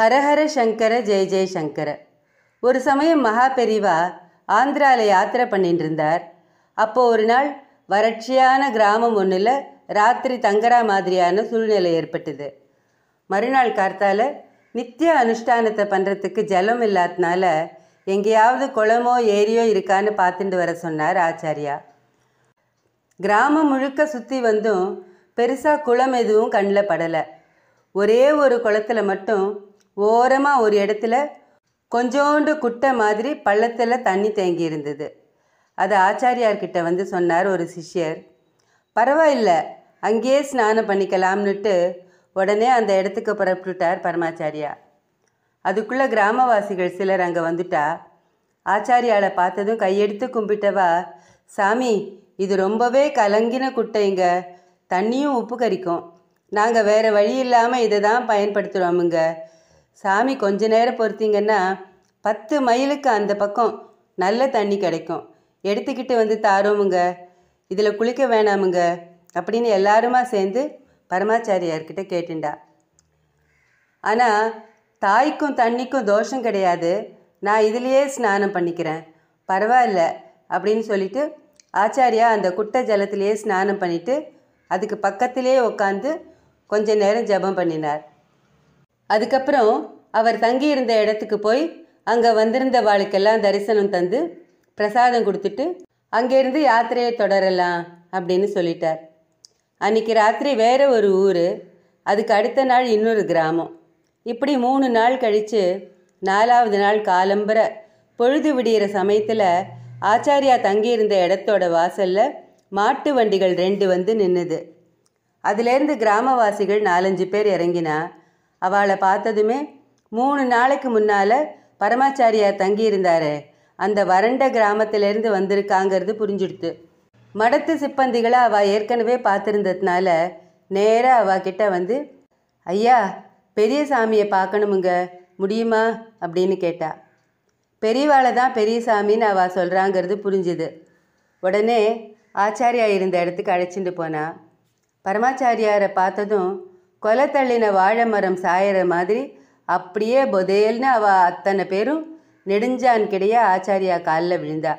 ஹரஹர சங்கர ஜெய ஜெய சங்கர ஒரு சமயம் மகா பெரிவா ஆந்திராவில் யாத்திரை பண்ணிட்டு இருந்தார் அப்போது ஒரு நாள் வறட்சியான கிராமம் ஒன்றில் ராத்திரி தங்கரா மாதிரியான சூழ்நிலை ஏற்பட்டது மறுநாள் கார்த்தால நித்திய அனுஷ்டானத்தை பண்ணுறதுக்கு ஜலம் இல்லாதனால எங்கேயாவது குளமோ ஏரியோ இருக்கான்னு பார்த்துட்டு வர சொன்னார் ஆச்சாரியா கிராமம் முழுக்க சுற்றி வந்தும் பெருசாக குளம் எதுவும் கண்ணில் படலை ஒரே ஒரு குளத்தில் மட்டும் ஓரமாக ஒரு இடத்துல கொஞ்சோண்டு குட்டை மாதிரி பள்ளத்தில் தண்ணி தேங்கி இருந்தது அதை ஆச்சாரியார்கிட்ட வந்து சொன்னார் ஒரு சிஷ்யர் பரவாயில்ல அங்கேயே ஸ்நானம் பண்ணிக்கலாம்னுட்டு உடனே அந்த இடத்துக்கு புறப்பட்டுட்டார் பரமாச்சாரியா அதுக்குள்ளே கிராமவாசிகள் சிலர் அங்கே வந்துட்டா ஆச்சாரியாலை பார்த்ததும் கையெடுத்து கும்பிட்டவா சாமி இது ரொம்பவே கலங்கின குட்டைங்க தண்ணியும் உப்பு கறிக்கும் நாங்கள் வேறு வழி இல்லாமல் இதை தான் பயன்படுத்துகிறோமுங்க சாமி கொஞ்ச நேரம் பொறுத்திங்கன்னா பத்து மைலுக்கு அந்த பக்கம் நல்ல தண்ணி கிடைக்கும் எடுத்துக்கிட்டு வந்து தாரோமுங்க இதில் குளிக்க வேணாமுங்க அப்படின்னு எல்லாருமா சேர்ந்து பரமாச்சாரியார்கிட்ட கேட்டுண்டா ஆனால் தாய்க்கும் தண்ணிக்கும் தோஷம் கிடையாது நான் இதுலேயே ஸ்நானம் பண்ணிக்கிறேன் பரவாயில்ல அப்படின்னு சொல்லிட்டு ஆச்சாரியா அந்த குட்டை ஜலத்திலேயே ஸ்நானம் பண்ணிவிட்டு அதுக்கு பக்கத்திலே உட்காந்து கொஞ்ச நேரம் ஜபம் பண்ணினார் அதுக்கப்புறம் அவர் தங்கியிருந்த இடத்துக்கு போய் அங்கே வந்திருந்த வாழ்க்கெல்லாம் தரிசனம் தந்து பிரசாதம் கொடுத்துட்டு அங்கேருந்து யாத்திரையை தொடரலாம் அப்படின்னு சொல்லிட்டார் அன்றைக்கி ராத்திரி வேறு ஒரு ஊர் அதுக்கு அடுத்த நாள் இன்னொரு கிராமம் இப்படி மூணு நாள் கழித்து நாலாவது நாள் காலம்பர பொழுது விடிகிற சமயத்தில் ஆச்சாரியா தங்கியிருந்த இடத்தோட வாசலில் மாட்டு வண்டிகள் ரெண்டு வந்து நின்றுது அதுலேருந்து கிராமவாசிகள் நாலஞ்சு பேர் இறங்கினா அவளை பார்த்ததுமே மூணு நாளைக்கு முன்னால் பரமாச்சாரியார் தங்கியிருந்தார் அந்த வறண்ட கிராமத்திலேருந்து வந்திருக்காங்கிறது புரிஞ்சுடுத்து மடத்து சிப்பந்திகளை அவள் ஏற்கனவே பார்த்துருந்ததுனால நேராக அவ கிட்ட வந்து ஐயா பெரிய சாமியை பார்க்கணுமுங்க முடியுமா அப்படின்னு கேட்டா பெரியவாளை தான் பெரிய சாமின்னு அவள் சொல்கிறாங்கிறது புரிஞ்சுது உடனே ஆச்சாரியா இருந்த இடத்துக்கு அழைச்சிட்டு போனா பரமாச்சாரியாரை பார்த்ததும் கொலை தள்ளின வாழை மரம் சாயிற மாதிரி அப்படியே பொதேல்னு அவள் அத்தனை பேரும் நெடுஞ்சான் கிடையா ஆச்சாரியா காலில் விழுந்தா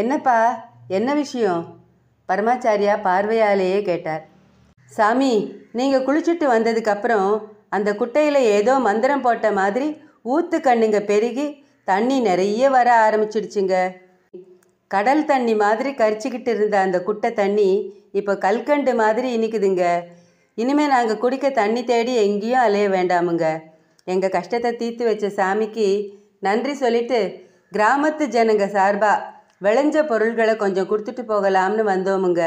என்னப்பா என்ன விஷயம் பரமாச்சாரியா பார்வையாலேயே கேட்டார் சாமி நீங்கள் குளிச்சுட்டு வந்ததுக்கப்புறம் அந்த குட்டையில் ஏதோ மந்திரம் போட்ட மாதிரி ஊத்து கண்ணுங்க பெருகி தண்ணி நிறைய வர ஆரம்பிச்சிடுச்சுங்க கடல் தண்ணி மாதிரி கரிச்சிக்கிட்டு இருந்த அந்த குட்டை தண்ணி இப்போ கல்கண்டு மாதிரி இனிக்குதுங்க இனிமேல் நாங்கள் குடிக்க தண்ணி தேடி எங்கேயும் அலைய வேண்டாமுங்க எங்கள் கஷ்டத்தை தீர்த்து வச்ச சாமிக்கு நன்றி சொல்லிட்டு கிராமத்து ஜனங்க சார்பாக விளைஞ்ச பொருள்களை கொஞ்சம் கொடுத்துட்டு போகலாம்னு வந்தோமுங்க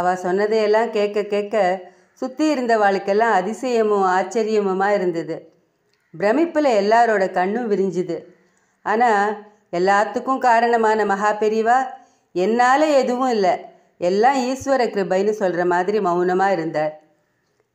அவள் சொன்னதையெல்லாம் கேட்க கேட்க சுற்றி வாழ்க்கெல்லாம் அதிசயமும் ஆச்சரியமுமா இருந்தது பிரமிப்பில் எல்லாரோட கண்ணும் விரிஞ்சுது ஆனால் எல்லாத்துக்கும் காரணமான மகா பெரிவா என்னால் எதுவும் இல்லை எல்லாம் ஈஸ்வர கிருபைன்னு சொல்கிற மாதிரி மௌனமாக இருந்தார்